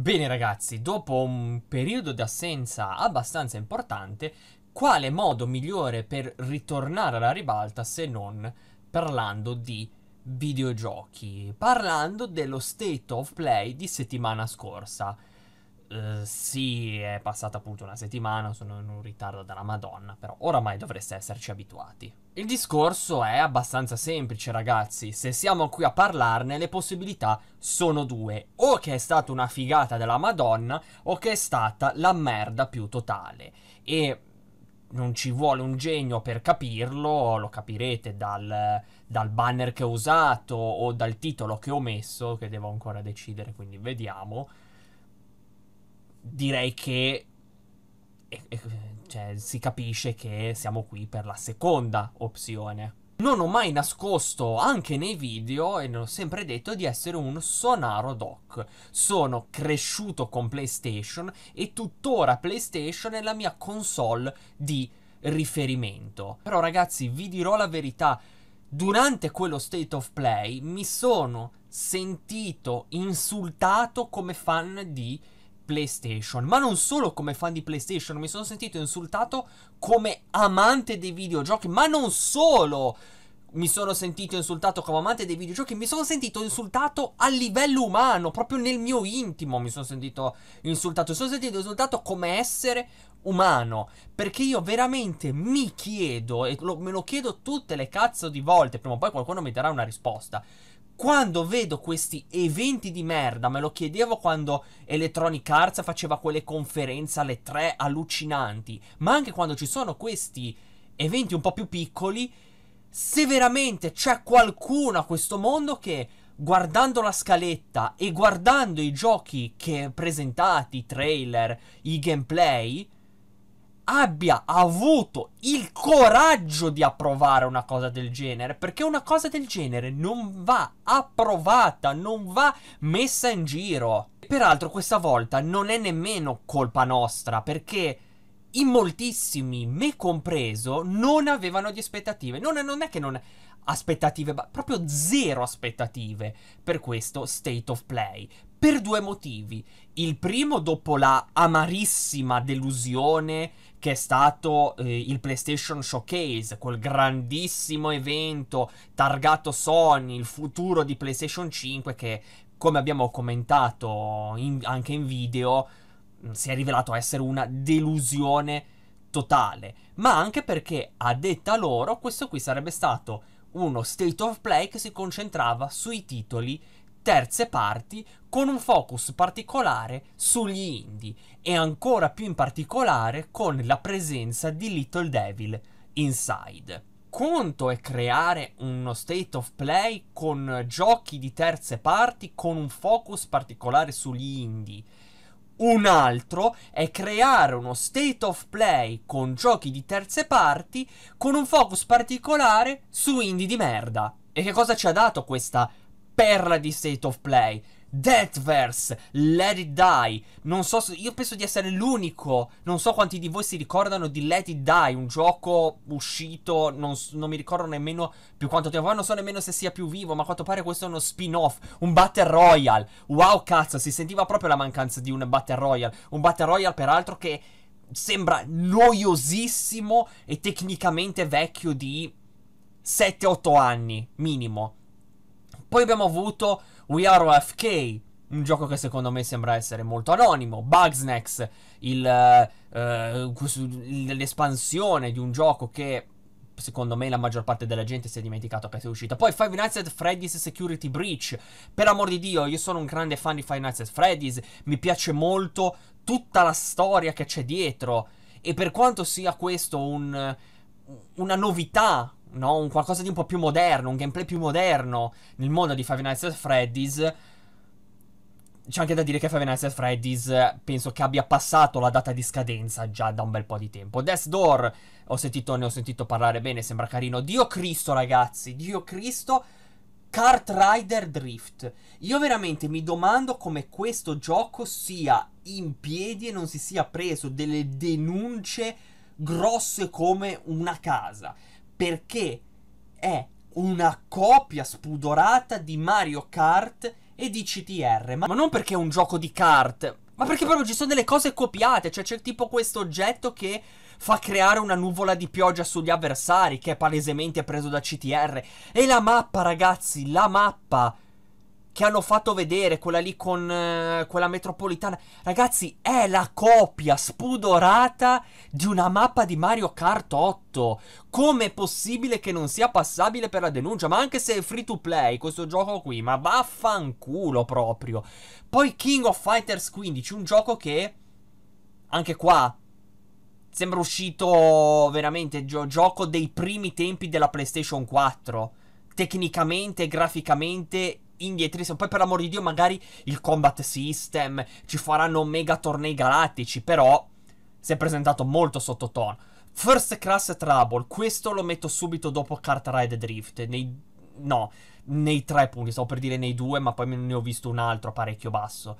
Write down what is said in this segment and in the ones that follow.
Bene ragazzi, dopo un periodo di assenza abbastanza importante, quale modo migliore per ritornare alla ribalta se non parlando di videogiochi? Parlando dello state of play di settimana scorsa. Uh, sì, è passata appunto una settimana, sono in un ritardo dalla Madonna, però oramai dovreste esserci abituati. Il discorso è abbastanza semplice, ragazzi. Se siamo qui a parlarne, le possibilità sono due: o che è stata una figata della Madonna, o che è stata la merda più totale. E non ci vuole un genio per capirlo, lo capirete dal, dal, banner che ho usato o dal titolo che ho messo, che devo ancora decidere, quindi vediamo direi che e, e, cioè, si capisce che siamo qui per la seconda opzione. Non ho mai nascosto, anche nei video, e non ho sempre detto di essere un sonaro doc. Sono cresciuto con PlayStation e tuttora PlayStation è la mia console di riferimento. Però ragazzi, vi dirò la verità, durante quello state of play mi sono sentito insultato come fan di PlayStation, ma non solo come fan di PlayStation, mi sono sentito insultato come amante dei videogiochi, ma non solo mi sono sentito insultato come amante dei videogiochi, mi sono sentito insultato a livello umano, proprio nel mio intimo mi sono sentito insultato, mi sono sentito insultato come essere umano, perché io veramente mi chiedo, e lo, me lo chiedo tutte le cazzo di volte, prima o poi qualcuno mi darà una risposta, quando vedo questi eventi di merda, me lo chiedevo quando Electronic Arts faceva quelle conferenze alle 3 allucinanti, ma anche quando ci sono questi eventi un po' più piccoli, se veramente c'è qualcuno a questo mondo che guardando la scaletta e guardando i giochi che presentati, i trailer, i gameplay, abbia avuto il coraggio di approvare una cosa del genere, perché una cosa del genere non va approvata, non va messa in giro. Peraltro questa volta non è nemmeno colpa nostra, perché in moltissimi, me compreso, non avevano di aspettative. Non, non è che non aspettative, ma proprio zero aspettative per questo state of play per due motivi. Il primo dopo la amarissima delusione che è stato eh, il PlayStation Showcase, quel grandissimo evento targato Sony, il futuro di PlayStation 5 che come abbiamo commentato in, anche in video mm, si è rivelato essere una delusione totale, ma anche perché a detta loro questo qui sarebbe stato uno state of play che si concentrava sui titoli terze parti con un focus particolare sugli indie e ancora più in particolare con la presenza di Little Devil Inside. Conto è creare uno state of play con giochi di terze parti con un focus particolare sugli indie. Un altro è creare uno state of play con giochi di terze parti con un focus particolare su indie di merda. E che cosa ci ha dato questa perla di State of Play. Deathverse, Let It Die. Non so, io penso di essere l'unico. Non so quanti di voi si ricordano di Let It Die, un gioco uscito. Non, non mi ricordo nemmeno più quanto tempo fa. Non so nemmeno se sia più vivo, ma a quanto pare questo è uno spin-off. Un Battle Royale. Wow, cazzo, si sentiva proprio la mancanza di un Battle Royale. Un Battle Royale, peraltro, che sembra noiosissimo e tecnicamente vecchio di 7-8 anni minimo. Poi abbiamo avuto We Are OFK, un gioco che secondo me sembra essere molto anonimo. Bugsnax, eh, eh l'espansione di un gioco che secondo me la maggior parte della gente si è dimenticato che sia uscito. Poi Five Nights at Freddy's Security Breach. Per amor di Dio, io sono un grande fan di Five Nights at Freddy's, mi piace molto tutta la storia che c'è dietro e per quanto sia questo un, una novità no? Un qualcosa di un po' più moderno, un gameplay più moderno nel mondo di Five Nights at Freddy's. C'è anche da dire che Five Nights at Freddy's penso che abbia passato la data di scadenza già da un bel po' di tempo. Death Door, ho sentito, ne ho sentito parlare bene, sembra carino. Dio Cristo, ragazzi, Dio Cristo. Kart Rider Drift. Io veramente mi domando come questo gioco sia in piedi e non si sia preso delle denunce grosse come una casa perché è una copia spudorata di Mario Kart e di CTR, ma, ma non perché è un gioco di kart, ma perché proprio ci sono delle cose copiate, cioè c'è tipo questo oggetto che fa creare una nuvola di pioggia sugli avversari, che è palesemente preso da CTR, e la mappa ragazzi, la mappa che hanno fatto vedere, quella lì con eh, quella metropolitana. Ragazzi, è la copia spudorata di una mappa di Mario Kart 8. Com'è possibile che non sia passabile per la denuncia? Ma anche se è free to play questo gioco qui, ma vaffanculo proprio. Poi King of Fighters 15, un gioco che anche qua sembra uscito veramente gio- gioco dei primi tempi della PlayStation 4. Tecnicamente, graficamente indietrisimo. Poi, per l'amor di Dio, magari il combat system ci faranno mega tornei galattici. Però si è presentato molto sottotono. First Class Trouble, questo lo metto subito dopo Cartride Drift. Nei, no, nei tre punti, stavo per dire nei due, ma poi ne ho visto un altro parecchio basso.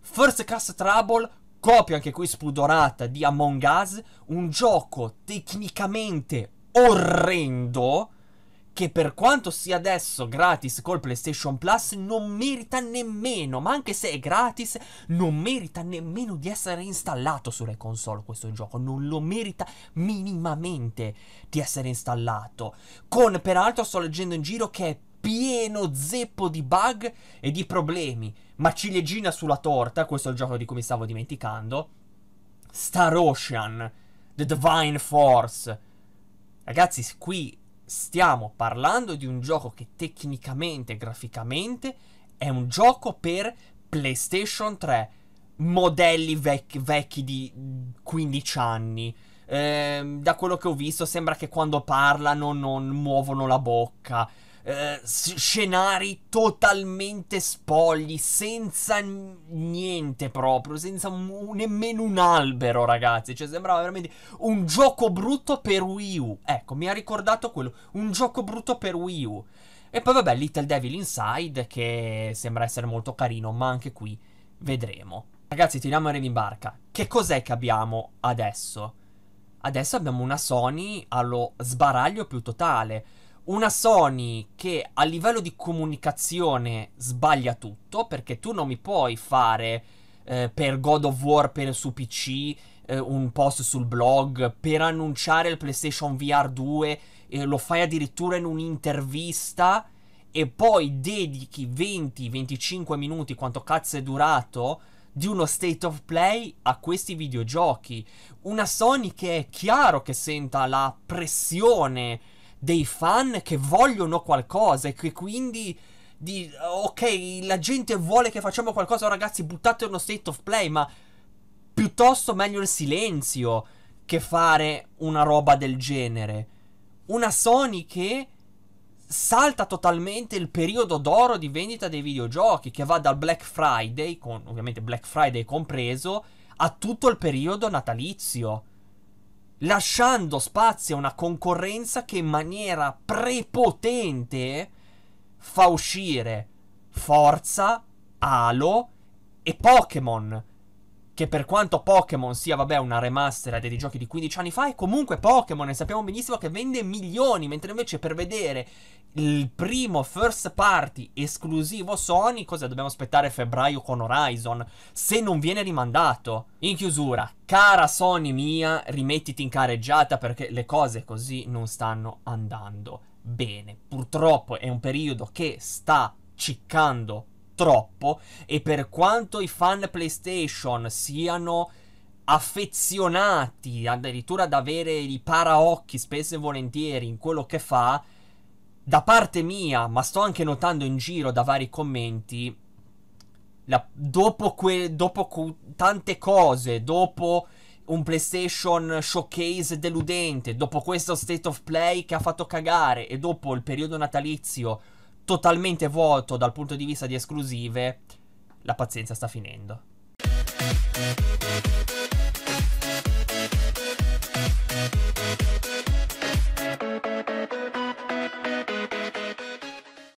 First Class Trouble, copia anche qui spudorata di Among Us, un gioco tecnicamente orrendo che per quanto sia adesso gratis col PlayStation Plus non merita nemmeno, ma anche se è gratis, non merita nemmeno di essere installato sulle console questo gioco, non lo merita minimamente di essere installato. Con peraltro sto leggendo in giro che è pieno zeppo di bug e di problemi, ma ciliegina sulla torta, questo è il gioco di cui mi stavo dimenticando, Star Ocean, The Divine Force. Ragazzi, qui stiamo parlando di un gioco che tecnicamente, graficamente, è un gioco per PlayStation 3, modelli vec- vecchi di 15 anni. Eh, da quello che ho visto sembra che quando parlano non muovono la bocca eh, scenari totalmente spogli, senza niente proprio, senza nemmeno un albero, ragazzi. Cioè, sembrava veramente un gioco brutto per Wii U. Ecco, mi ha ricordato quello, un gioco brutto per Wii U. E poi vabbè, Little Devil Inside, che sembra essere molto carino, ma anche qui vedremo. Ragazzi, tiriamo a in barca. Che cos'è che abbiamo adesso? Adesso abbiamo una Sony allo sbaraglio più totale una Sony che a livello di comunicazione sbaglia tutto, perché tu non mi puoi fare eh, per God of War per, su PC eh, un post sul blog, per annunciare il PlayStation VR 2, eh, lo fai addirittura in un'intervista e poi dedichi 20-25 minuti, quanto cazzo è durato, di uno state of play a questi videogiochi. Una Sony che è chiaro che senta la pressione dei fan che vogliono qualcosa e che quindi... Di, ok, la gente vuole che facciamo qualcosa, oh, ragazzi, buttate uno state of play, ma piuttosto meglio il silenzio che fare una roba del genere. Una Sony che salta totalmente il periodo d'oro di vendita dei videogiochi, che va dal Black Friday, con, ovviamente Black Friday compreso, a tutto il periodo natalizio lasciando spazio a una concorrenza che in maniera prepotente fa uscire Forza, Halo e Pokémon che per quanto Pokémon sia, vabbè, una remastered dei giochi di 15 anni fa, è comunque Pokémon e sappiamo benissimo che vende milioni, mentre invece per vedere il primo first party esclusivo Sony, cosa dobbiamo aspettare febbraio con Horizon, se non viene rimandato? In chiusura, cara Sony mia, rimettiti in careggiata perché le cose così non stanno andando bene. Purtroppo è un periodo che sta ciccando troppo e per quanto i fan PlayStation siano affezionati addirittura ad avere i paraocchi spesso e volentieri in quello che fa, da parte mia, ma sto anche notando in giro da vari commenti, la, dopo, que, dopo cu, tante cose, dopo un PlayStation showcase deludente, dopo questo state of play che ha fatto cagare e dopo il periodo natalizio totalmente vuoto dal punto di vista di esclusive, la pazienza sta finendo.